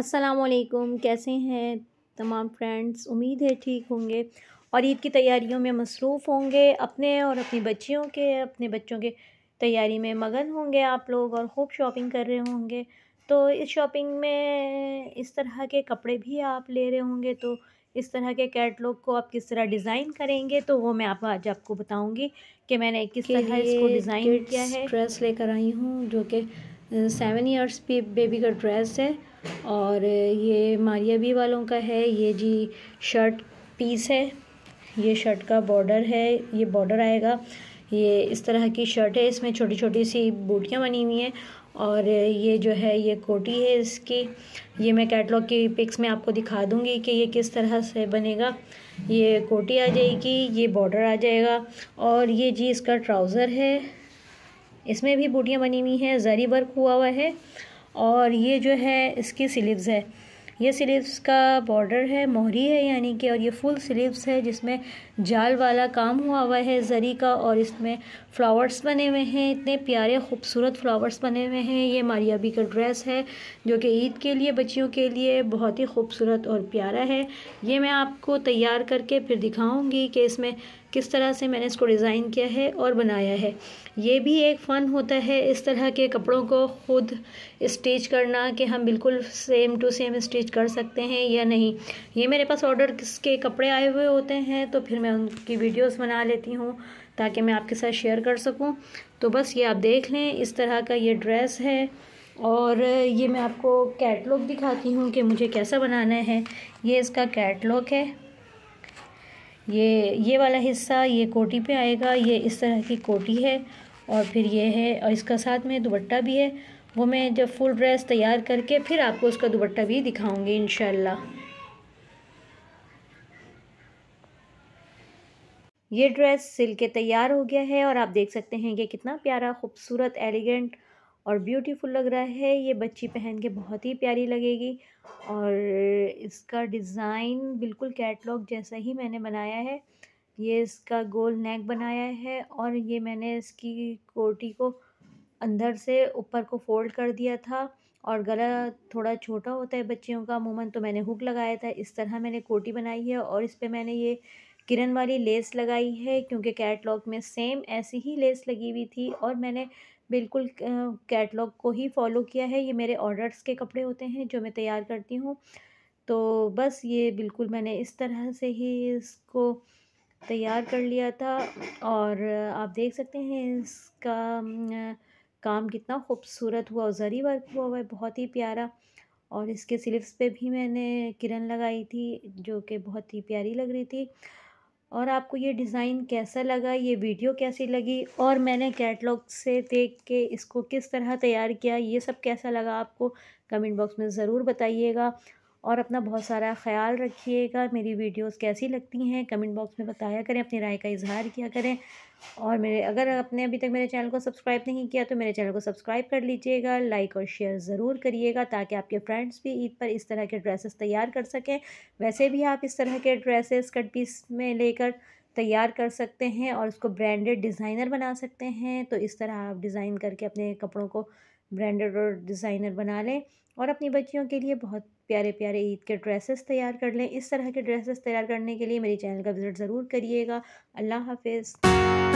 असलकुम कैसे हैं तमाम फ्रेंड्स उम्मीद है ठीक होंगे और ईद की तैयारियों में मसरूफ़ होंगे अपने और अपनी बच्चियों के अपने बच्चों के तैयारी में मगन होंगे आप लोग और खूब शॉपिंग कर रहे होंगे तो इस शॉपिंग में इस तरह के कपड़े भी आप ले रहे होंगे तो इस तरह के कैटलॉग को आप किस तरह डिज़ाइन करेंगे तो वो मैं आप आज आपको बताऊंगी कि मैंने किस तरह इसको डिज़ाइन किया है ड्रेस लेकर आई हूँ जो कि सेवन ईयर्स बेबी का ड्रेस है और ये मारियाबी वालों का है ये जी शर्ट पीस है ये शर्ट का बॉर्डर है ये बॉर्डर आएगा ये इस तरह की शर्ट है इसमें छोटी छोटी सी बूटियाँ बनी हुई हैं और ये जो है ये कोटी है इसकी ये मैं कैटलॉग की पिक्स में आपको दिखा दूंगी कि ये किस तरह से बनेगा ये कोटी आ जाएगी ये बॉर्डर आ जाएगा और ये जी इसका ट्राउज़र है इसमें भी बूटियाँ बनी हुई हैं जरी वर्क हुआ हुआ है और ये जो है इसकी स्लीव्स है ये स्लीव्स का बॉर्डर है मोहरी है यानी कि और ये फुल स्लीव्स है जिसमें जाल वाला काम हुआ हुआ है ज़री का और इसमें फ्लावर्स बने हुए हैं इतने प्यारे खूबसूरत फ्लावर्स बने हुए हैं ये मारियाबी का ड्रेस है जो कि ईद के लिए बच्चियों के लिए बहुत ही खूबसूरत और प्यारा है ये मैं आपको तैयार करके फिर दिखाऊँगी कि इसमें किस तरह से मैंने इसको डिज़ाइन किया है और बनाया है ये भी एक फ़न होता है इस तरह के कपड़ों को खुद स्टिच करना कि हम बिल्कुल सेम टू सेम स्टिच कर सकते हैं या नहीं ये मेरे पास ऑर्डर किसके कपड़े आए हुए होते हैं तो फिर मैं उनकी वीडियोस बना लेती हूँ ताकि मैं आपके साथ शेयर कर सकूँ तो बस ये आप देख लें इस तरह का ये ड्रेस है और ये मैं आपको कैटलॉग दिखाती हूँ कि मुझे कैसा बनाना है ये इसका कैटलॉग है ये ये वाला हिस्सा ये कोटी पे आएगा ये इस तरह की कोटी है और फिर ये है और इसका साथ में दुबट्टा भी है वो मैं जब फुल ड्रेस तैयार करके फिर आपको उसका दुबट्टा भी दिखाऊंगी इन ये ड्रेस सिल के तैयार हो गया है और आप देख सकते हैं कि कितना प्यारा खूबसूरत एलिगेंट और ब्यूटीफुल लग रहा है ये बच्ची पहन के बहुत ही प्यारी लगेगी और इसका डिज़ाइन बिल्कुल कैटलॉग जैसा ही मैंने बनाया है ये इसका गोल नेक बनाया है और ये मैंने इसकी कोटी को अंदर से ऊपर को फोल्ड कर दिया था और गला थोड़ा छोटा होता है बच्चियों का अमूमन तो मैंने हुक लगाया था इस तरह मैंने कोटी बनाई है और इस पर मैंने ये किरण वाली लेस लगाई है क्योंकि कैटलॉग में सेम ऐसी ही लेस लगी हुई थी और मैंने बिल्कुल कैटलॉग को ही फॉलो किया है ये मेरे ऑर्डर्स के कपड़े होते हैं जो मैं तैयार करती हूँ तो बस ये बिल्कुल मैंने इस तरह से ही इसको तैयार कर लिया था और आप देख सकते हैं इसका काम कितना खूबसूरत हुआ और ज़री वर्क हुआ हुआ है बहुत ही प्यारा और इसके स्लीव्स पे भी मैंने किरण लगाई थी जो कि बहुत ही प्यारी लग रही थी और आपको ये डिज़ाइन कैसा लगा ये वीडियो कैसी लगी और मैंने कैटलॉग से देख के इसको किस तरह तैयार किया ये सब कैसा लगा आपको कमेंट बॉक्स में ज़रूर बताइएगा और अपना बहुत सारा ख्याल रखिएगा मेरी वीडियोस कैसी लगती हैं कमेंट बॉक्स में बताया करें अपनी राय का इजहार किया करें और मेरे अगर आपने अभी तक मेरे चैनल को सब्सक्राइब नहीं किया तो मेरे चैनल को सब्सक्राइब कर लीजिएगा लाइक और शेयर ज़रूर करिएगा ताकि आपके फ्रेंड्स भी ईद पर इस तरह के ड्रेसेस तैयार कर सकें वैसे भी आप इस तरह के ड्रेसेस कट पीस में लेकर तैयार कर सकते हैं और उसको ब्रांडेड डिज़ाइनर बना सकते हैं तो इस तरह आप डिज़ाइन करके अपने कपड़ों को ब्रांडेड और डिज़ाइनर बना लें और अपनी बच्चियों के लिए बहुत प्यारे प्यारे ईद के ड्रेसेस तैयार कर लें इस तरह के ड्रेसेस तैयार करने के लिए मेरे चैनल का विज़िट ज़रूर करिएगा अल्लाह हाफिज़